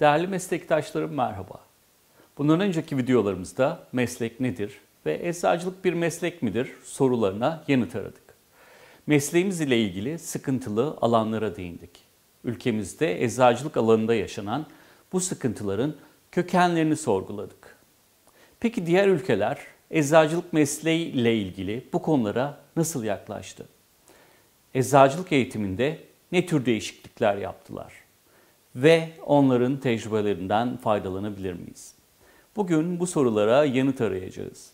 Değerli meslektaşlarım merhaba. Bundan önceki videolarımızda meslek nedir ve eczacılık bir meslek midir sorularına yanıt aradık. Mesleğimiz ile ilgili sıkıntılı alanlara değindik. Ülkemizde eczacılık alanında yaşanan bu sıkıntıların kökenlerini sorguladık. Peki diğer ülkeler eczacılık mesleği ile ilgili bu konulara nasıl yaklaştı? Eczacılık eğitiminde ne tür değişiklikler yaptılar? ve onların tecrübelerinden faydalanabilir miyiz? Bugün bu sorulara yanıt arayacağız.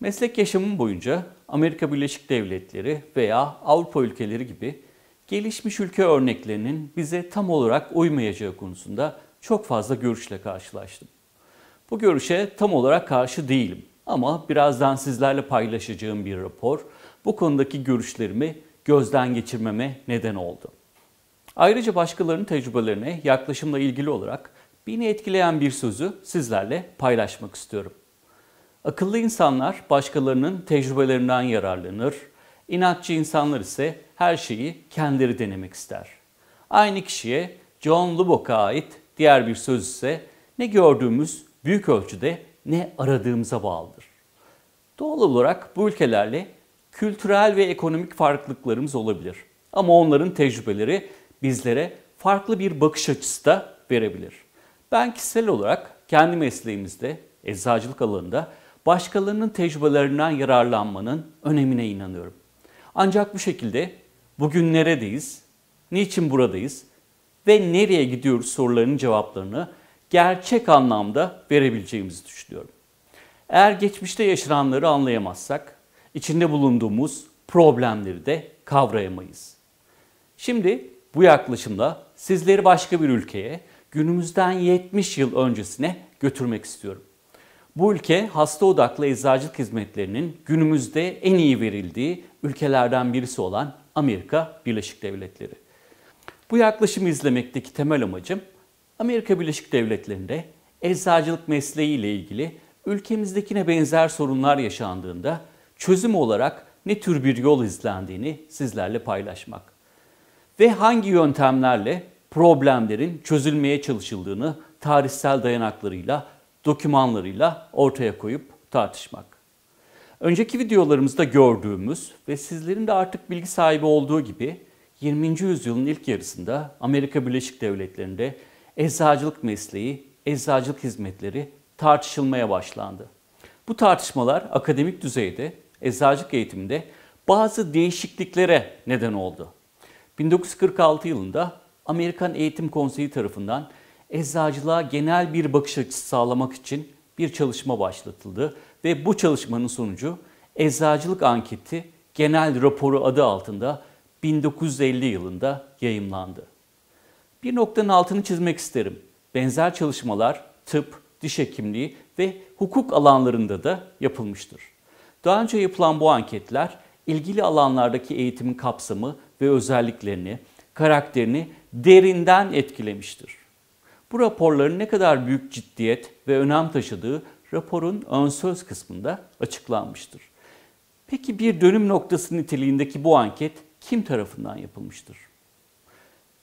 Meslek yaşamım boyunca Amerika Birleşik Devletleri veya Avrupa ülkeleri gibi gelişmiş ülke örneklerinin bize tam olarak uymayacağı konusunda çok fazla görüşle karşılaştım. Bu görüşe tam olarak karşı değilim ama birazdan sizlerle paylaşacağım bir rapor bu konudaki görüşlerimi gözden geçirmeme neden oldu. Ayrıca başkalarının tecrübelerine yaklaşımla ilgili olarak beni etkileyen bir sözü sizlerle paylaşmak istiyorum. Akıllı insanlar başkalarının tecrübelerinden yararlanır, inatçı insanlar ise her şeyi kendileri denemek ister. Aynı kişiye John Lubbock'a ait diğer bir söz ise ne gördüğümüz büyük ölçüde ne aradığımıza bağlıdır. Doğal olarak bu ülkelerle kültürel ve ekonomik farklılıklarımız olabilir. Ama onların tecrübeleri bizlere farklı bir bakış açısı da verebilir. Ben kişisel olarak kendi mesleğimizde, eczacılık alanında başkalarının tecrübelerinden yararlanmanın önemine inanıyorum. Ancak bu şekilde bugün neredeyiz, niçin buradayız ve nereye gidiyoruz sorularının cevaplarını gerçek anlamda verebileceğimizi düşünüyorum. Eğer geçmişte yaşananları anlayamazsak, içinde bulunduğumuz problemleri de kavrayamayız. Şimdi bu yaklaşımla sizleri başka bir ülkeye, günümüzden 70 yıl öncesine götürmek istiyorum. Bu ülke hasta odaklı eczacılık hizmetlerinin günümüzde en iyi verildiği ülkelerden birisi olan Amerika Birleşik Devletleri. Bu yaklaşımı izlemekteki temel amacım Amerika Birleşik Devletleri'nde eczacılık mesleği ile ilgili ülkemizdekine benzer sorunlar yaşandığında çözüm olarak ne tür bir yol izlendiğini sizlerle paylaşmak ve hangi yöntemlerle problemlerin çözülmeye çalışıldığını tarihsel dayanaklarıyla, dokümanlarıyla ortaya koyup tartışmak. Önceki videolarımızda gördüğümüz ve sizlerin de artık bilgi sahibi olduğu gibi 20. yüzyılın ilk yarısında Amerika Birleşik Devletleri'nde eczacılık mesleği, eczacılık hizmetleri tartışılmaya başlandı. Bu tartışmalar akademik düzeyde, eczacılık eğitiminde bazı değişikliklere neden oldu. 1946 yılında Amerikan Eğitim Konseyi tarafından eczacılığa genel bir bakış açısı sağlamak için bir çalışma başlatıldı ve bu çalışmanın sonucu Eczacılık Anketi Genel Raporu adı altında 1950 yılında yayımlandı. Bir noktanın altını çizmek isterim. Benzer çalışmalar tıp, diş hekimliği ve hukuk alanlarında da yapılmıştır. Daha önce yapılan bu anketler ilgili alanlardaki eğitimin kapsamı ve özelliklerini, karakterini derinden etkilemiştir. Bu raporların ne kadar büyük ciddiyet ve önem taşıdığı raporun ön söz kısmında açıklanmıştır. Peki bir dönüm noktası niteliğindeki bu anket kim tarafından yapılmıştır?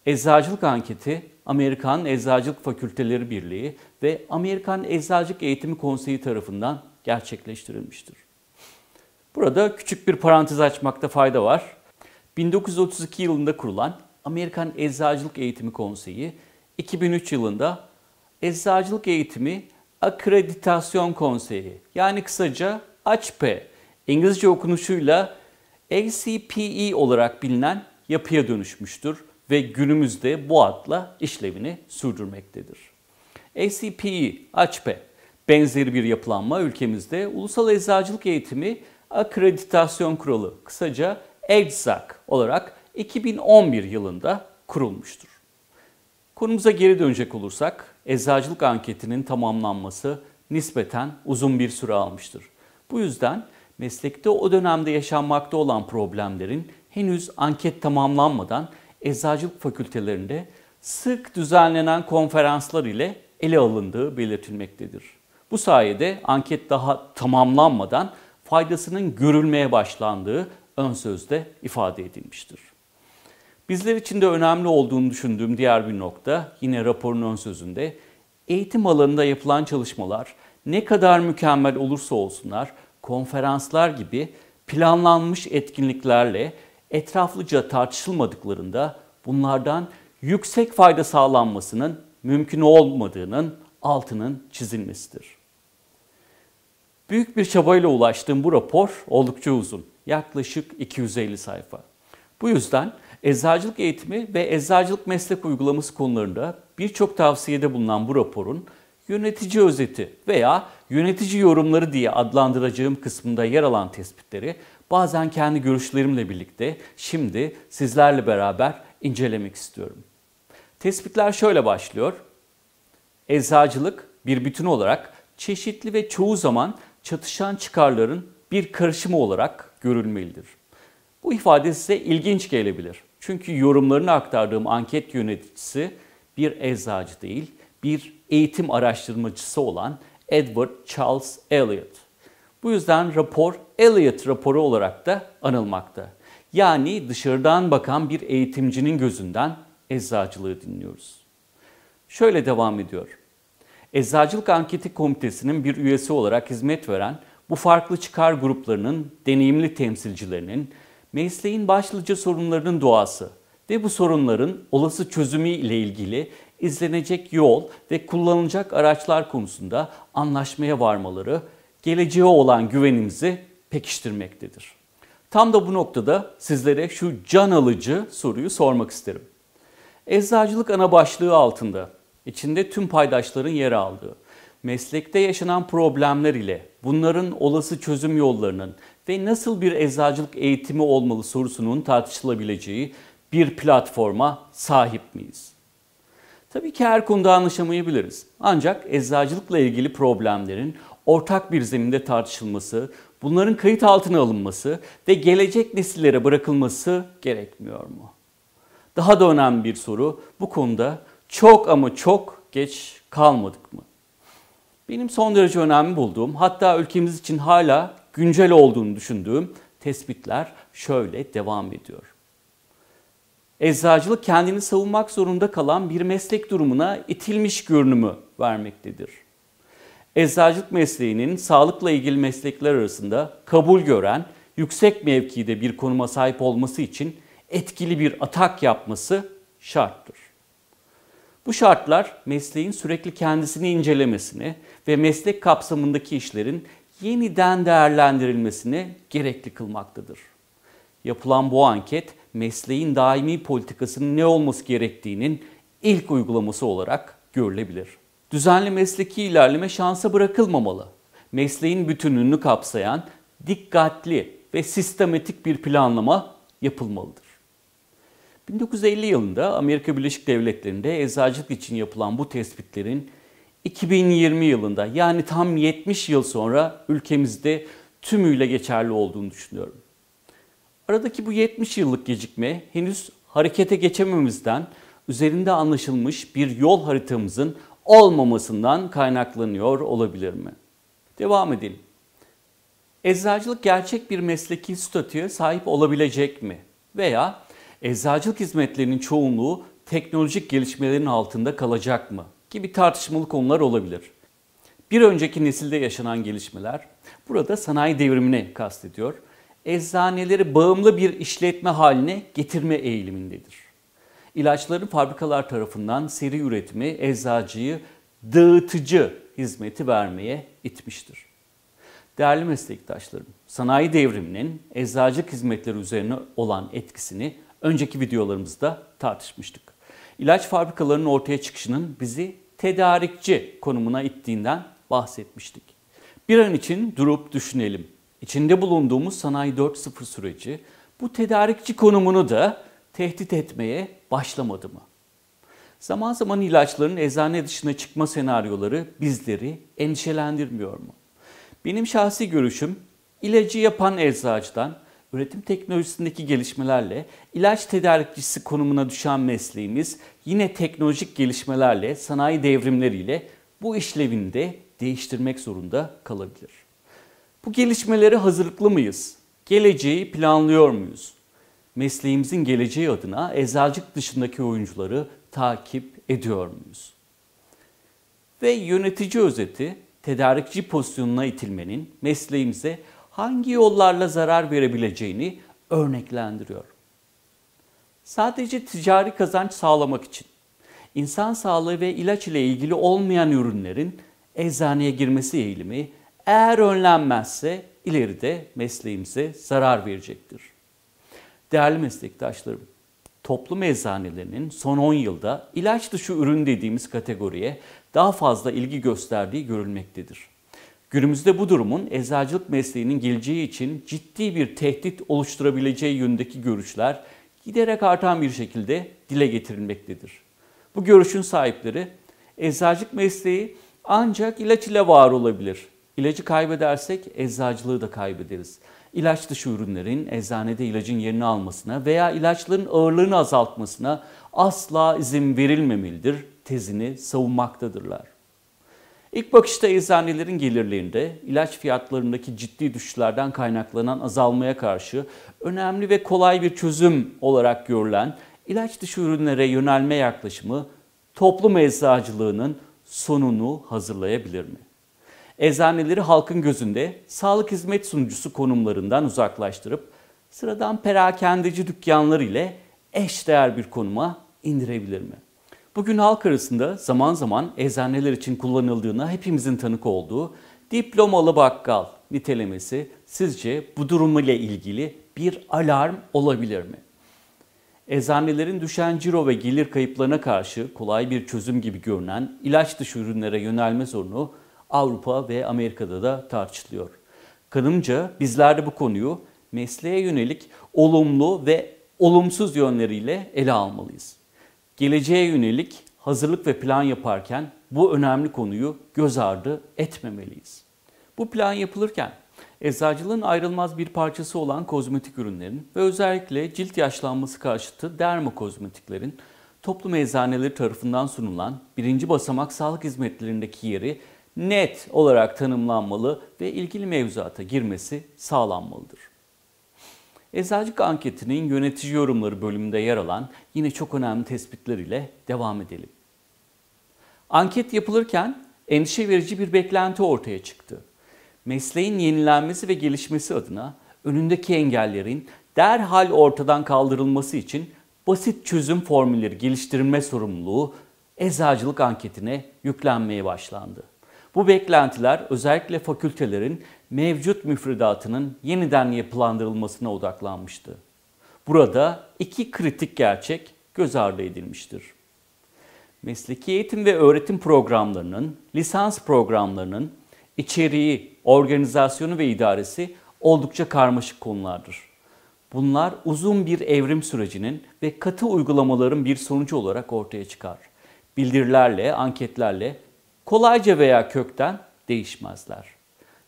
Eczacılık anketi Amerikan Eczacılık Fakülteleri Birliği ve Amerikan Eczacılık Eğitimi Konseyi tarafından gerçekleştirilmiştir. Burada küçük bir parantez açmakta fayda var. 1932 yılında kurulan Amerikan Eczacılık Eğitimi Konseyi 2003 yılında Eczacılık Eğitimi Akreditasyon Konseyi yani kısaca AÇP İngilizce okunuşuyla ACPE olarak bilinen yapıya dönüşmüştür ve günümüzde bu adla işlevini sürdürmektedir. ACPE, AÇPE benzeri bir yapılanma ülkemizde ulusal eczacılık eğitimi Akreditasyon Kurulu kısaca ECSAC olarak 2011 yılında kurulmuştur. Konumuza geri dönecek olursak eczacılık anketinin tamamlanması nispeten uzun bir süre almıştır. Bu yüzden meslekte o dönemde yaşanmakta olan problemlerin henüz anket tamamlanmadan eczacılık fakültelerinde sık düzenlenen konferanslar ile ele alındığı belirtilmektedir. Bu sayede anket daha tamamlanmadan faydasının görülmeye başlandığı ön sözde ifade edilmiştir. Bizler için de önemli olduğunu düşündüğüm diğer bir nokta yine raporun ön sözünde eğitim alanında yapılan çalışmalar ne kadar mükemmel olursa olsunlar konferanslar gibi planlanmış etkinliklerle etraflıca tartışılmadıklarında bunlardan yüksek fayda sağlanmasının mümkün olmadığının altının çizilmesidir. Büyük bir çabayla ulaştığım bu rapor oldukça uzun. Yaklaşık 250 sayfa. Bu yüzden eczacılık eğitimi ve eczacılık meslek uygulaması konularında birçok tavsiyede bulunan bu raporun yönetici özeti veya yönetici yorumları diye adlandıracağım kısmında yer alan tespitleri bazen kendi görüşlerimle birlikte şimdi sizlerle beraber incelemek istiyorum. Tespitler şöyle başlıyor. Eczacılık bir bütün olarak çeşitli ve çoğu zaman çatışan çıkarların bir karışımı olarak görülmelidir. Bu ifade size ilginç gelebilir. Çünkü yorumlarını aktardığım anket yöneticisi bir eczacı değil, bir eğitim araştırmacısı olan Edward Charles Elliot. Bu yüzden rapor Elliot raporu olarak da anılmakta. Yani dışarıdan bakan bir eğitimcinin gözünden eczacılığı dinliyoruz. Şöyle devam ediyor. Eczacılık Anketi Komitesi'nin bir üyesi olarak hizmet veren bu farklı çıkar gruplarının deneyimli temsilcilerinin mesleğin başlıca sorunlarının doğası ve bu sorunların olası çözümü ile ilgili izlenecek yol ve kullanılacak araçlar konusunda anlaşmaya varmaları geleceğe olan güvenimizi pekiştirmektedir. Tam da bu noktada sizlere şu can alıcı soruyu sormak isterim. Eczacılık ana başlığı altında içinde tüm paydaşların yer aldığı, meslekte yaşanan problemler ile bunların olası çözüm yollarının ve nasıl bir eczacılık eğitimi olmalı sorusunun tartışılabileceği bir platforma sahip miyiz? Tabii ki her konuda anlaşamayabiliriz. Ancak eczacılıkla ilgili problemlerin ortak bir zeminde tartışılması, bunların kayıt altına alınması ve gelecek nesillere bırakılması gerekmiyor mu? Daha da önemli bir soru bu konuda çok ama çok geç kalmadık mı? Benim son derece önemli bulduğum, hatta ülkemiz için hala güncel olduğunu düşündüğüm tespitler şöyle devam ediyor. Eczacılık kendini savunmak zorunda kalan bir meslek durumuna itilmiş görünümü vermektedir. Eczacılık mesleğinin sağlıkla ilgili meslekler arasında kabul gören, yüksek mevkide bir konuma sahip olması için etkili bir atak yapması şarttır. Bu şartlar mesleğin sürekli kendisini incelemesini ve meslek kapsamındaki işlerin yeniden değerlendirilmesini gerekli kılmaktadır. Yapılan bu anket mesleğin daimi politikasının ne olması gerektiğinin ilk uygulaması olarak görülebilir. Düzenli mesleki ilerleme şansa bırakılmamalı. Mesleğin bütünlüğünü kapsayan dikkatli ve sistematik bir planlama yapılmalıdır. 1950 yılında Amerika Birleşik Devletleri'nde eczacılık için yapılan bu tespitlerin 2020 yılında yani tam 70 yıl sonra ülkemizde tümüyle geçerli olduğunu düşünüyorum. Aradaki bu 70 yıllık gecikme henüz harekete geçememizden üzerinde anlaşılmış bir yol haritamızın olmamasından kaynaklanıyor olabilir mi? Devam edelim. Eczacılık gerçek bir mesleki statüye sahip olabilecek mi? Veya eczacılık hizmetlerinin çoğunluğu teknolojik gelişmelerin altında kalacak mı gibi tartışmalı konular olabilir. Bir önceki nesilde yaşanan gelişmeler burada sanayi devrimini kastediyor. Eczaneleri bağımlı bir işletme haline getirme eğilimindedir. İlaçların fabrikalar tarafından seri üretimi eczacıyı dağıtıcı hizmeti vermeye itmiştir. Değerli meslektaşlarım, sanayi devriminin eczacılık hizmetleri üzerine olan etkisini önceki videolarımızda tartışmıştık. İlaç fabrikalarının ortaya çıkışının bizi tedarikçi konumuna ittiğinden bahsetmiştik. Bir an için durup düşünelim. İçinde bulunduğumuz Sanayi 4.0 süreci bu tedarikçi konumunu da tehdit etmeye başlamadı mı? Zaman zaman ilaçların eczane dışına çıkma senaryoları bizleri endişelendirmiyor mu? Benim şahsi görüşüm ilacı yapan eczacıdan üretim teknolojisindeki gelişmelerle ilaç tedarikçisi konumuna düşen mesleğimiz yine teknolojik gelişmelerle, sanayi devrimleriyle bu işlevini de değiştirmek zorunda kalabilir. Bu gelişmeleri hazırlıklı mıyız? Geleceği planlıyor muyuz? Mesleğimizin geleceği adına ezelcik dışındaki oyuncuları takip ediyor muyuz? Ve yönetici özeti tedarikçi pozisyonuna itilmenin mesleğimize hangi yollarla zarar verebileceğini örneklendiriyor. Sadece ticari kazanç sağlamak için insan sağlığı ve ilaç ile ilgili olmayan ürünlerin eczaneye girmesi eğilimi eğer önlenmezse ileride mesleğimize zarar verecektir. Değerli meslektaşlarım, toplum eczanelerinin son 10 yılda ilaç dışı ürün dediğimiz kategoriye daha fazla ilgi gösterdiği görülmektedir. Günümüzde bu durumun eczacılık mesleğinin geleceği için ciddi bir tehdit oluşturabileceği yönündeki görüşler giderek artan bir şekilde dile getirilmektedir. Bu görüşün sahipleri eczacılık mesleği ancak ilaç ile var olabilir. İlacı kaybedersek eczacılığı da kaybederiz. İlaç dışı ürünlerin eczanede ilacın yerini almasına veya ilaçların ağırlığını azaltmasına asla izin verilmemelidir tezini savunmaktadırlar. İlk bakışta eczanelerin gelirlerinde ilaç fiyatlarındaki ciddi düşüşlerden kaynaklanan azalmaya karşı önemli ve kolay bir çözüm olarak görülen ilaç dışı ürünlere yönelme yaklaşımı toplum eczacılığının sonunu hazırlayabilir mi? Eczaneleri halkın gözünde sağlık hizmet sunucusu konumlarından uzaklaştırıp sıradan perakendeci dükkanlar ile eşdeğer bir konuma indirebilir mi? Bugün halk arasında zaman zaman eczaneler için kullanıldığına hepimizin tanık olduğu diplomalı bakkal nitelemesi sizce bu durum ile ilgili bir alarm olabilir mi? Eczanelerin düşen ciro ve gelir kayıplarına karşı kolay bir çözüm gibi görünen ilaç dışı ürünlere yönelme sorunu Avrupa ve Amerika'da da tartışılıyor. Kanımca bizler de bu konuyu mesleğe yönelik olumlu ve olumsuz yönleriyle ele almalıyız geleceğe yönelik hazırlık ve plan yaparken bu önemli konuyu göz ardı etmemeliyiz. Bu plan yapılırken eczacılığın ayrılmaz bir parçası olan kozmetik ürünlerin ve özellikle cilt yaşlanması karşıtı derma kozmetiklerin toplum eczaneleri tarafından sunulan birinci basamak sağlık hizmetlerindeki yeri net olarak tanımlanmalı ve ilgili mevzuata girmesi sağlanmalıdır. Eczacılık anketinin yönetici yorumları bölümünde yer alan yine çok önemli tespitler ile devam edelim. Anket yapılırken endişe verici bir beklenti ortaya çıktı. Mesleğin yenilenmesi ve gelişmesi adına önündeki engellerin derhal ortadan kaldırılması için basit çözüm formülleri geliştirme sorumluluğu eczacılık anketine yüklenmeye başlandı. Bu beklentiler özellikle fakültelerin mevcut müfredatının yeniden yapılandırılmasına odaklanmıştı. Burada iki kritik gerçek göz ardı edilmiştir. Mesleki eğitim ve öğretim programlarının, lisans programlarının içeriği, organizasyonu ve idaresi oldukça karmaşık konulardır. Bunlar uzun bir evrim sürecinin ve katı uygulamaların bir sonucu olarak ortaya çıkar. Bildirilerle, anketlerle kolayca veya kökten değişmezler.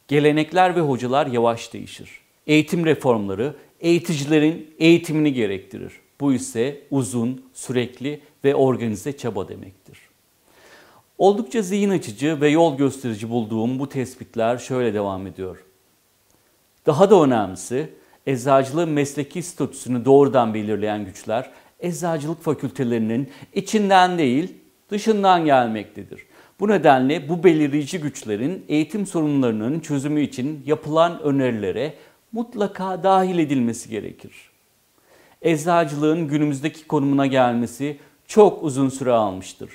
Gelenekler ve hocalar yavaş değişir. Eğitim reformları eğiticilerin eğitimini gerektirir. Bu ise uzun, sürekli ve organize çaba demektir. Oldukça zihin açıcı ve yol gösterici bulduğum bu tespitler şöyle devam ediyor. Daha da önemlisi, eczacılığın mesleki statüsünü doğrudan belirleyen güçler, eczacılık fakültelerinin içinden değil, dışından gelmektedir. Bu nedenle bu belirleyici güçlerin eğitim sorunlarının çözümü için yapılan önerilere mutlaka dahil edilmesi gerekir. Eczacılığın günümüzdeki konumuna gelmesi çok uzun süre almıştır.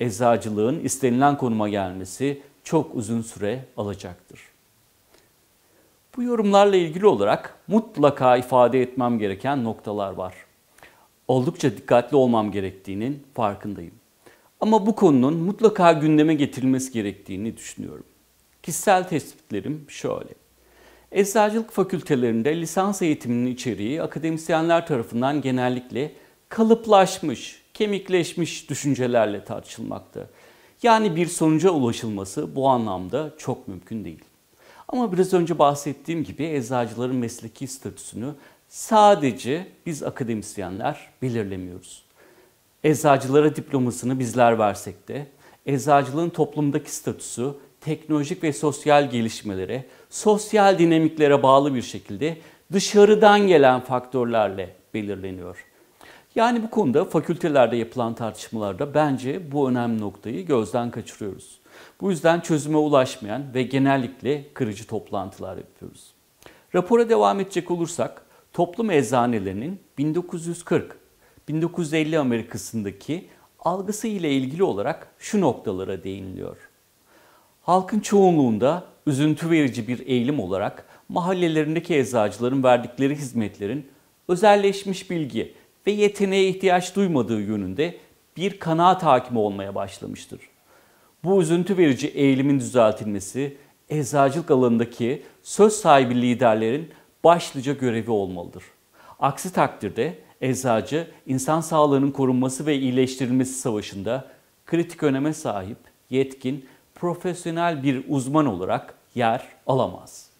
Eczacılığın istenilen konuma gelmesi çok uzun süre alacaktır. Bu yorumlarla ilgili olarak mutlaka ifade etmem gereken noktalar var. Oldukça dikkatli olmam gerektiğinin farkındayım. Ama bu konunun mutlaka gündeme getirilmesi gerektiğini düşünüyorum. Kişisel tespitlerim şöyle. Eczacılık fakültelerinde lisans eğitiminin içeriği akademisyenler tarafından genellikle kalıplaşmış, kemikleşmiş düşüncelerle tartışılmakta. Yani bir sonuca ulaşılması bu anlamda çok mümkün değil. Ama biraz önce bahsettiğim gibi eczacıların mesleki statüsünü sadece biz akademisyenler belirlemiyoruz. Eczacılara diplomasını bizler versek de eczacılığın toplumdaki statüsü teknolojik ve sosyal gelişmelere, sosyal dinamiklere bağlı bir şekilde dışarıdan gelen faktörlerle belirleniyor. Yani bu konuda fakültelerde yapılan tartışmalarda bence bu önemli noktayı gözden kaçırıyoruz. Bu yüzden çözüme ulaşmayan ve genellikle kırıcı toplantılar yapıyoruz. Rapora devam edecek olursak, toplum eczanelerinin 1940 1950 Amerikası'ndaki algısı ile ilgili olarak şu noktalara değiniliyor. Halkın çoğunluğunda üzüntü verici bir eğilim olarak mahallelerindeki eczacıların verdikleri hizmetlerin özelleşmiş bilgi ve yeteneğe ihtiyaç duymadığı yönünde bir kanaat hakimi olmaya başlamıştır. Bu üzüntü verici eğilimin düzeltilmesi eczacılık alanındaki söz sahibi liderlerin başlıca görevi olmalıdır. Aksi takdirde eczacı insan sağlığının korunması ve iyileştirilmesi savaşında kritik öneme sahip, yetkin, profesyonel bir uzman olarak yer alamaz.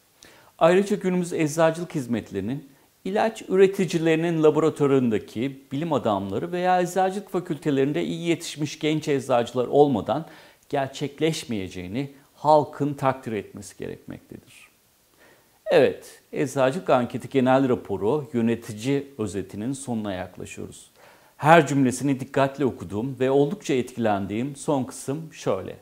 Ayrıca günümüz eczacılık hizmetlerinin ilaç üreticilerinin laboratuvarındaki bilim adamları veya eczacılık fakültelerinde iyi yetişmiş genç eczacılar olmadan gerçekleşmeyeceğini halkın takdir etmesi gerekmektedir. Evet, Eczacılık Anketi Genel Raporu yönetici özetinin sonuna yaklaşıyoruz. Her cümlesini dikkatle okuduğum ve oldukça etkilendiğim son kısım şöyle.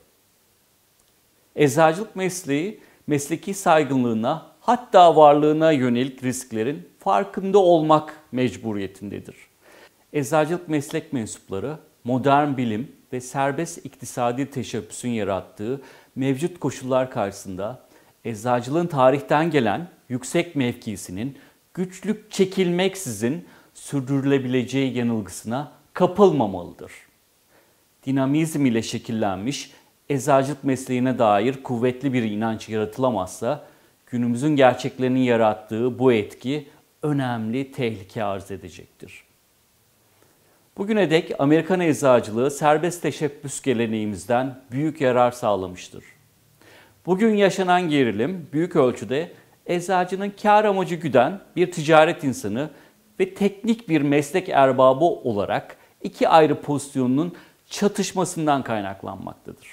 Eczacılık mesleği, mesleki saygınlığına hatta varlığına yönelik risklerin farkında olmak mecburiyetindedir. Eczacılık meslek mensupları modern bilim ve serbest iktisadi teşebbüsün yarattığı mevcut koşullar karşısında eczacılığın tarihten gelen yüksek mevkisinin güçlük çekilmeksizin sürdürülebileceği yanılgısına kapılmamalıdır. Dinamizm ile şekillenmiş eczacılık mesleğine dair kuvvetli bir inanç yaratılamazsa günümüzün gerçeklerinin yarattığı bu etki önemli tehlike arz edecektir. Bugüne dek Amerikan eczacılığı serbest teşebbüs geleneğimizden büyük yarar sağlamıştır. Bugün yaşanan gerilim büyük ölçüde eczacının kar amacı güden bir ticaret insanı ve teknik bir meslek erbabı olarak iki ayrı pozisyonunun çatışmasından kaynaklanmaktadır.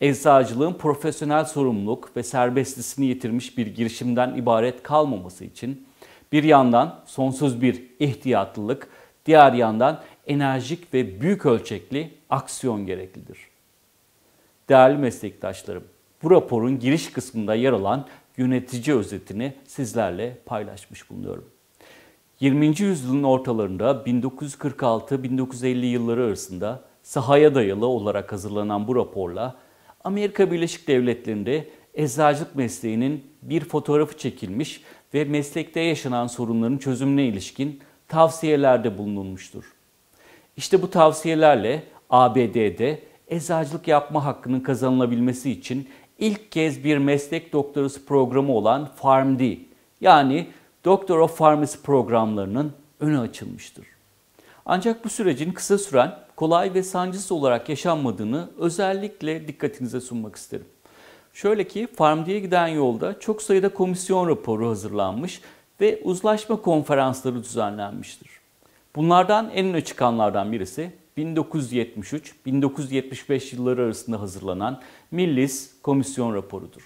Eczacılığın profesyonel sorumluluk ve serbestlisini yitirmiş bir girişimden ibaret kalmaması için bir yandan sonsuz bir ihtiyatlılık, diğer yandan enerjik ve büyük ölçekli aksiyon gereklidir. Değerli meslektaşlarım, bu raporun giriş kısmında yer alan yönetici özetini sizlerle paylaşmış bulunuyorum. 20. yüzyılın ortalarında 1946-1950 yılları arasında sahaya dayalı olarak hazırlanan bu raporla Amerika Birleşik Devletleri'nde eczacılık mesleğinin bir fotoğrafı çekilmiş ve meslekte yaşanan sorunların çözümüne ilişkin tavsiyelerde bulunulmuştur. İşte bu tavsiyelerle ABD'de eczacılık yapma hakkının kazanılabilmesi için ilk kez bir meslek doktorası programı olan PharmD yani Doctor of Pharmacy programlarının önü açılmıştır. Ancak bu sürecin kısa süren, kolay ve sancısız olarak yaşanmadığını özellikle dikkatinize sunmak isterim. Şöyle ki PharmD'ye giden yolda çok sayıda komisyon raporu hazırlanmış ve uzlaşma konferansları düzenlenmiştir. Bunlardan en öne çıkanlardan birisi 1973-1975 yılları arasında hazırlanan Millis Komisyon raporudur.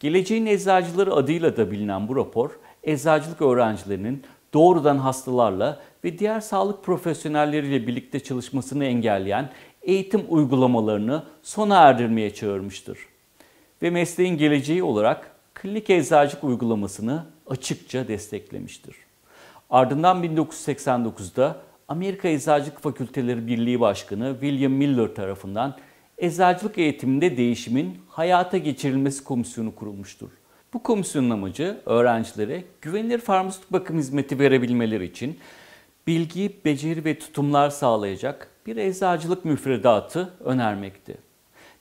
Geleceğin Eczacıları adıyla da bilinen bu rapor, eczacılık öğrencilerinin doğrudan hastalarla ve diğer sağlık profesyonelleriyle birlikte çalışmasını engelleyen eğitim uygulamalarını sona erdirmeye çağırmıştır. Ve mesleğin geleceği olarak klinik eczacılık uygulamasını açıkça desteklemiştir. Ardından 1989'da Amerika Eczacılık Fakülteleri Birliği Başkanı William Miller tarafından eczacılık eğitiminde değişimin hayata geçirilmesi komisyonu kurulmuştur. Bu komisyonun amacı öğrencilere güvenilir farmasötik bakım hizmeti verebilmeleri için bilgi, beceri ve tutumlar sağlayacak bir eczacılık müfredatı önermekti.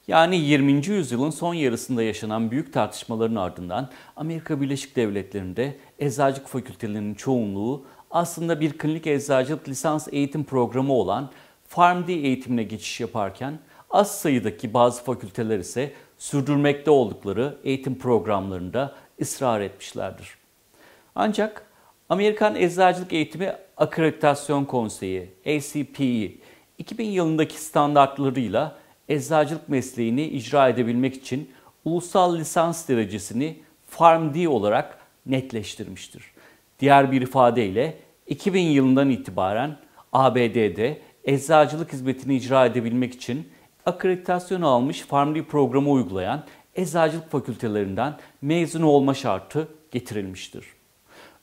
Yani 20. yüzyılın son yarısında yaşanan büyük tartışmaların ardından Amerika Birleşik Devletleri'nde eczacılık fakültelerinin çoğunluğu aslında bir klinik eczacılık lisans eğitim programı olan PharmD eğitimine geçiş yaparken Az sayıdaki bazı fakülteler ise sürdürmekte oldukları eğitim programlarında ısrar etmişlerdir. Ancak Amerikan Eczacılık Eğitimi Akreditasyon Konseyi, ACPE, 2000 yılındaki standartlarıyla eczacılık mesleğini icra edebilmek için ulusal lisans derecesini PharmD olarak netleştirmiştir. Diğer bir ifadeyle 2000 yılından itibaren ABD'de eczacılık hizmetini icra edebilmek için Akreditasyon almış farmli programı uygulayan eczacılık fakültelerinden mezun olma şartı getirilmiştir.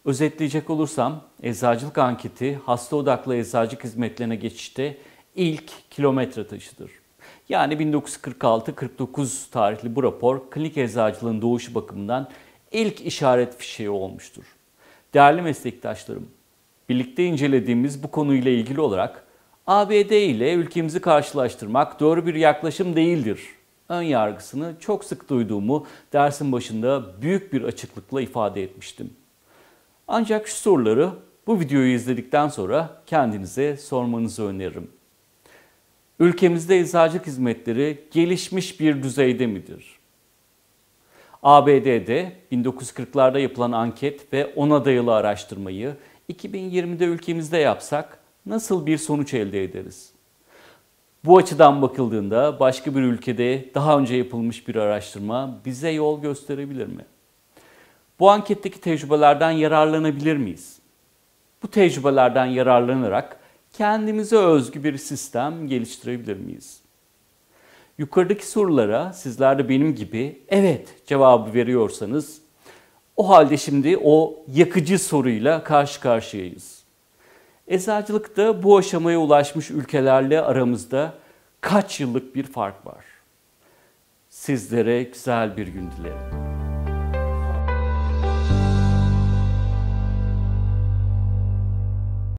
Özetleyecek olursam eczacılık anketi hasta odaklı eczacılık hizmetlerine geçişte ilk kilometre taşıdır. Yani 1946-49 tarihli bu rapor klinik eczacılığın doğuşu bakımından ilk işaret fişeği olmuştur. Değerli meslektaşlarım, birlikte incelediğimiz bu konuyla ilgili olarak ABD ile ülkemizi karşılaştırmak doğru bir yaklaşım değildir. Ön yargısını çok sık duyduğumu dersin başında büyük bir açıklıkla ifade etmiştim. Ancak şu soruları bu videoyu izledikten sonra kendinize sormanızı öneririm. Ülkemizde eczacılık hizmetleri gelişmiş bir düzeyde midir? ABD'de 1940'larda yapılan anket ve ona dayalı araştırmayı 2020'de ülkemizde yapsak nasıl bir sonuç elde ederiz? Bu açıdan bakıldığında başka bir ülkede daha önce yapılmış bir araştırma bize yol gösterebilir mi? Bu anketteki tecrübelerden yararlanabilir miyiz? Bu tecrübelerden yararlanarak kendimize özgü bir sistem geliştirebilir miyiz? Yukarıdaki sorulara sizler de benim gibi evet cevabı veriyorsanız o halde şimdi o yakıcı soruyla karşı karşıyayız. Eczacılıkta bu aşamaya ulaşmış ülkelerle aramızda kaç yıllık bir fark var. Sizlere güzel bir gün dilerim.